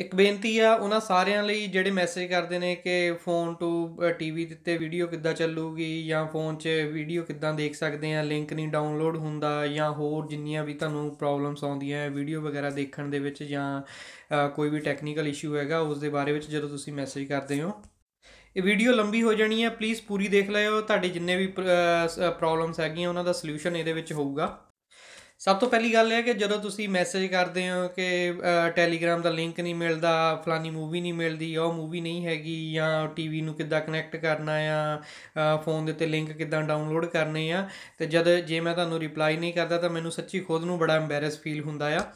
ਇੱਕ ਬੇਨਤੀ ਆ ਉਹਨਾਂ ਸਾਰਿਆਂ ਲਈ ਜਿਹੜੇ ਮੈਸੇਜ ਕਰਦੇ ਨੇ ਕਿ ਫੋਨ ਟੂ ਟੀਵੀ ਦਿੱਤੇ ਵੀਡੀਓ ਕਿੱਦਾਂ ਚੱਲੂਗੀ ਜਾਂ ਫੋਨ 'ਚ ਵੀਡੀਓ ਕਿੱਦਾਂ ਦੇਖ ਸਕਦੇ ਆ ਲਿੰਕ ਨਹੀਂ ਡਾਊਨਲੋਡ ਹੁੰਦਾ ਜਾਂ ਹੋਰ ਜਿੰਨੀਆਂ ਵੀ ਤੁਹਾਨੂੰ ਪ੍ਰੋਬਲਮਸ ਆਉਂਦੀਆਂ ਵੀਡੀਓ ਵਗੈਰਾ ਦੇਖਣ ਦੇ ਵਿੱਚ ਜਾਂ ਕੋਈ ਵੀ ਟੈਕਨੀਕਲ ਇਸ਼ੂ ਹੈਗਾ ਉਸ ਦੇ ਬਾਰੇ ਵਿੱਚ ਜਦੋਂ ਤੁਸੀਂ ਮੈਸੇਜ ਕਰਦੇ ਹੋ ਇਹ ਵੀਡੀਓ ਲੰਬੀ ਹੋ ਜਾਣੀ ਹੈ ਪਲੀਜ਼ ਪੂਰੀ ਦੇਖ ਲਿਓ ਤੁਹਾਡੇ ਜਿੰਨੇ ਵੀ ਪ੍ਰੋਬਲਮਸ ਹੈਗੀਆਂ ਉਹਨਾਂ ਦਾ ਸੋਲੂਸ਼ਨ ਇਹਦੇ ਵਿੱਚ ਹੋਊਗਾ ਸਭ ਤੋਂ ਪਹਿਲੀ ਗੱਲ ਇਹ ਹੈ ਕਿ ਜਦੋਂ ਤੁਸੀਂ ਮੈਸੇਜ ਕਰਦੇ ਹੋ ਕਿ ਟੈਲੀਗ੍ਰਾਮ ਦਾ ਲਿੰਕ ਨਹੀਂ ਮਿਲਦਾ ਫਲਾਨੀ ਮੂਵੀ ਨਹੀਂ ਮਿਲਦੀ ਉਹ ਮੂਵੀ ਨਹੀਂ ਹੈਗੀ ਜਾਂ ਟੀਵੀ ਨੂੰ ਕਿੱਦਾਂ ਕਨੈਕਟ ਕਰਨਾ ਆ ਫੋਨ ਦੇ ਉੱਤੇ ਲਿੰਕ ਕਿੱਦਾਂ ਡਾਊਨਲੋਡ ਕਰਨੇ ਆ ਤੇ ਜਦ ਜੇ ਮੈਂ ਤੁਹਾਨੂੰ ਰਿਪਲਾਈ ਨਹੀਂ ਕਰਦਾ ਤਾਂ ਮੈਨੂੰ ਸੱਚੀ ਖੁਦ ਨੂੰ ਬੜਾ ਐਮਬੈਰਸ ਫੀਲ ਹੁੰਦਾ ਆ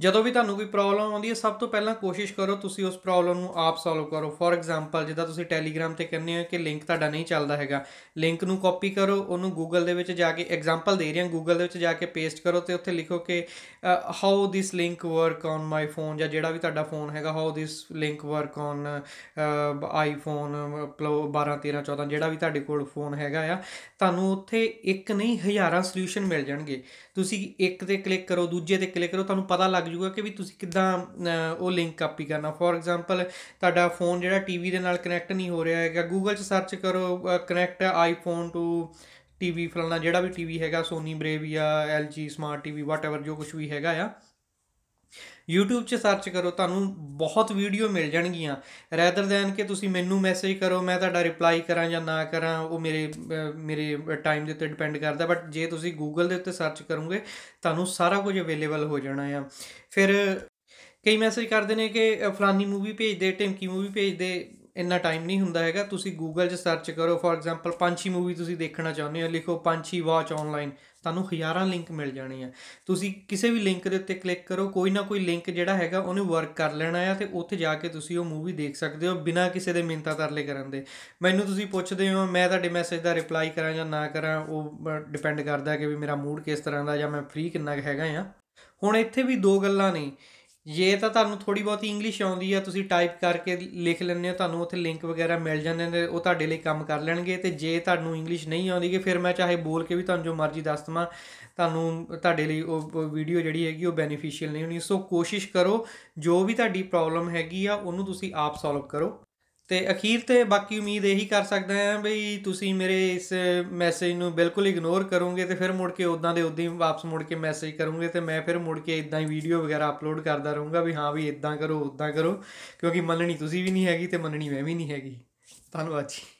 ਜਦੋਂ ਵੀ ਤੁਹਾਨੂੰ ਕੋਈ ਪ੍ਰੋਬਲਮ ਆਉਂਦੀ ਹੈ ਸਭ ਤੋਂ ਪਹਿਲਾਂ ਕੋਸ਼ਿਸ਼ ਕਰੋ ਤੁਸੀਂ ਉਸ ਪ੍ਰੋਬਲਮ ਨੂੰ ਆਪ ਸੋਲਵ ਕਰੋ ਫੋਰ ਐਗਜ਼ਾਮਪਲ ਜਿੱਦਾਂ ਤੁਸੀਂ ਟੈਲੀਗ੍ਰਾਮ ਤੇ ਕਹਿੰਦੇ ਹੋ ਕਿ ਲਿੰਕ ਤੁਹਾਡਾ ਨਹੀਂ ਚੱਲਦਾ ਹੈਗਾ ਲਿੰਕ ਨੂੰ ਕਾਪੀ ਕਰੋ ਉਹਨੂੰ ਗੂਗਲ ਦੇ ਵਿੱਚ ਜਾ ਕੇ ਐਗਜ਼ਾਮਪਲ ਦੇ ਰਿਹਾ ਗੂਗਲ ਦੇ ਵਿੱਚ ਜਾ ਕੇ ਪੇਸਟ ਕਰੋ ਤੇ ਉੱਥੇ ਲਿਖੋ ਕਿ how this link work on my phone ਜਾਂ ਜਿਹੜਾ ਵੀ ਤੁਹਾਡਾ ਫੋਨ ਹੈਗਾ how this link work on iPhone 12 13 14 ਜਿਹੜਾ ਵੀ ਤੁਹਾਡੇ ਕੋਲ ਫੋਨ ਹੈਗਾ ਆ ਤੁਹਾਨੂੰ ਉੱਥੇ ਇੱਕ ਨਹੀਂ ਹਜ਼ਾਰਾਂ ਸੋਲੂਸ਼ਨ ਮਿਲ ਜਾਣਗੇ ਤੁਸੀਂ ਇੱਕ ਤੇ ਕਲਿੱਕ ਕਰੋ ਦੂਜੇ ਤੇ ਕਲਿੱਕ ਕਰੋ ਤੁਹਾਨੂੰ ਪਤਾ ਲੱਗ ਜੂਗਾ ਕਿ ਵੀ ਤੁਸੀਂ ਕਿੱਦਾਂ ਉਹ ਲਿੰਕ ਕਾਪੀ ਕਰਨਾ ਫੋਰ ਐਗਜ਼ਾਮਪਲ ਤੁਹਾਡਾ ਫੋਨ ਜਿਹੜਾ ਟੀਵੀ ਦੇ ਨਾਲ ਕਨੈਕਟ ਨਹੀਂ ਹੋ ਰਿਹਾ ਹੈਗਾ ਗੂਗਲ 'ਚ ਸਰਚ ਕਰੋ ਕਨੈਕਟ ਆਈਫੋਨ ਟੂ ਟੀਵੀ ਫਲਾਣਾ ਜਿਹੜਾ ਵੀ ਟੀਵੀ ਹੈਗਾ Sony Bravia LG smart TV whatever ਜੋ ਕੁਝ ਵੀ ਹੈਗਾ ਆ YouTube 'ਚ ਸਰਚ ਕਰੋ ਤੁਹਾਨੂੰ ਬਹੁਤ ਵੀਡੀਓ ਮਿਲ ਜਾਣਗੀਆਂ ਰੈਦਰ ਦੈਨ ਕਿ ਤੁਸੀਂ ਮੈਨੂੰ ਮੈਸੇਜ ਕਰੋ ਮੈਂ ਤੁਹਾਡਾ ਰਿਪਲਾਈ ਕਰਾਂ ਜਾਂ ਨਾ ਕਰਾਂ ਉਹ ਮੇਰੇ ਮੇਰੇ ਟਾਈਮ ਦੇ ਉੱਤੇ ਡਿਪੈਂਡ ਕਰਦਾ ਬਟ ਜੇ ਤੁਸੀਂ Google ਦੇ ਉੱਤੇ ਸਰਚ ਕਰੋਗੇ ਤੁਹਾਨੂੰ ਸਾਰਾ ਕੁਝ ਅਵੇਲੇਬਲ ਹੋ ਜਾਣਾ ਆ ਫਿਰ ਕਈ ਮੈਸੇਜ ਕਰਦੇ ਨੇ ਕਿ ਫਲਾਨੀ ਮੂਵੀ ਭੇਜ ਦੇ ਟਿੰਕੀ ਮੂਵੀ ਭੇਜ ਦੇ ਇੰਨਾ ਟਾਈਮ ਨਹੀਂ ਹੁੰਦਾ ਹੈਗਾ ਤੁਸੀਂ ਗੂਗਲ 'ਚ ਸਰਚ ਕਰੋ ਫੋਰ ਐਗਜ਼ਾਮਪਲ ਪੰਛੀ ਮੂਵੀ ਤੁਸੀਂ ਦੇਖਣਾ ਚਾਹੁੰਦੇ ਹੋ ਲਿਖੋ ਪੰਛੀ ਵਾਚ ਆਨਲਾਈਨ ਤੁਹਾਨੂੰ ਹਜ਼ਾਰਾਂ ਲਿੰਕ ਮਿਲ ਜਾਣੇ ਆ ਤੁਸੀਂ ਕਿਸੇ ਵੀ ਲਿੰਕ ਦੇ ਉੱਤੇ ਕਲਿੱਕ ਕਰੋ ਕੋਈ ਨਾ ਕੋਈ ਲਿੰਕ ਜਿਹੜਾ ਹੈਗਾ ਉਹਨੂੰ ਵਰਕ ਕਰ ਲੈਣਾ ਆ ਤੇ ਉੱਥੇ ਜਾ ਕੇ ਤੁਸੀਂ ਉਹ ਮੂਵੀ ਦੇਖ ਸਕਦੇ ਹੋ ਬਿਨਾਂ ਕਿਸੇ ਦੇ ਮਿੰਤਾ ਤਰਲੇ ਕਰਨ ਦੇ ਮੈਨੂੰ ਤੁਸੀਂ ਪੁੱਛਦੇ ਹੋ ਮੈਂ ਤੁਹਾਡੇ ਮੈਸੇਜ ਦਾ ਰਿਪਲਾਈ ਕਰਾਂ ਜਾਂ ਨਾ ਕਰਾਂ ਉਹ ਡਿਪੈਂਡ ਕਰਦਾ ਕਿ ਵੀ ਮੇਰਾ ਮੂਡ ਕਿਸ ਤਰ੍ਹਾਂ ਦਾ ਜਾਂ ਮੈਂ ਫ੍ਰੀ ਕਿੰਨਾ ਹੈਗਾ ਆ ਹੁਣ ਇੱਥੇ ਵੀ ਦੋ ਗੱਲਾਂ ਨੇ ਜੇ ਤਾਂ ਤੁਹਾਨੂੰ ਥੋੜੀ ਬਹੁਤੀ ਇੰਗਲਿਸ਼ ਆਉਂਦੀ ਆ ਤੁਸੀਂ ਟਾਈਪ ਕਰਕੇ ਲਿਖ ਲੈਣੇ ਹੋ ਤੁਹਾਨੂੰ ਉੱਥੇ ਲਿੰਕ ਵਗੈਰਾ ਮਿਲ ਜਾਂਦੇ ਨੇ ਉਹ ਤੁਹਾਡੇ ਲਈ ਕੰਮ ਕਰ ਲੈਣਗੇ ਤੇ ਜੇ ਤੁਹਾਨੂੰ ਇੰਗਲਿਸ਼ ਨਹੀਂ ਆਉਂਦੀ ਕਿ ਫਿਰ ਮੈਂ ਚਾਹੇ ਬੋਲ ਕੇ ਵੀ ਤੁਹਾਨੂੰ ਜੋ ਮਰਜ਼ੀ ਦੱਸ ਦਵਾਂ ਤੁਹਾਨੂੰ ਤੁਹਾਡੇ ਲਈ ਉਹ ਵੀਡੀਓ ਜਿਹੜੀ ਹੈਗੀ ਉਹ ਬੈਨੀਫੀਸ਼ੀਅਲ ਨਹੀਂ ਹੋਣੀ ਸੋ ਕੋਸ਼ਿਸ਼ ਕਰੋ ਜੋ ਵੀ ਤੁਹਾਡੀ ਪ੍ਰੋਬਲਮ ਹੈਗੀ ਆ ਉਹਨੂੰ ਤੁਸੀਂ ਆਪ ਸੋਲਵ ਕਰੋ ਤੇ ਅਖੀਰ ਤੇ ਬਾਕੀ ਉਮੀਦ ਇਹੀ ਕਰ ਸਕਦਾ ਹਾਂ ਬਈ ਤੁਸੀਂ ਮੇਰੇ ਇਸ ਮੈਸੇਜ ਨੂੰ ਬਿਲਕੁਲ ਇਗਨੋਰ ਕਰੋਗੇ ਤੇ ਫਿਰ ਮੁੜ ਕੇ ਉਦਾਂ ਦੇ ਉਦਾਂ ਹੀ ਵਾਪਸ ਮੁੜ ਕੇ ਮੈਸੇਜ ਕਰੋਗੇ ਤੇ ਮੈਂ ਫਿਰ ਮੁੜ ਕੇ ਇਦਾਂ ਹੀ ਵੀਡੀਓ ਵਗੈਰਾ ਅਪਲੋਡ ਕਰਦਾ ਰਹੂੰਗਾ ਵੀ ਹਾਂ ਵੀ ਇਦਾਂ ਕਰੋ ਉਦਾਂ ਕਰੋ ਕਿਉਂਕਿ ਮੰਨਣੀ ਤੁਸੀਂ ਵੀ ਨਹੀਂ ਹੈਗੀ ਤੇ ਮੰਨਣੀ ਮੈਂ ਵੀ ਨਹੀਂ ਹੈਗੀ ਧੰਨਵਾਦ ਜੀ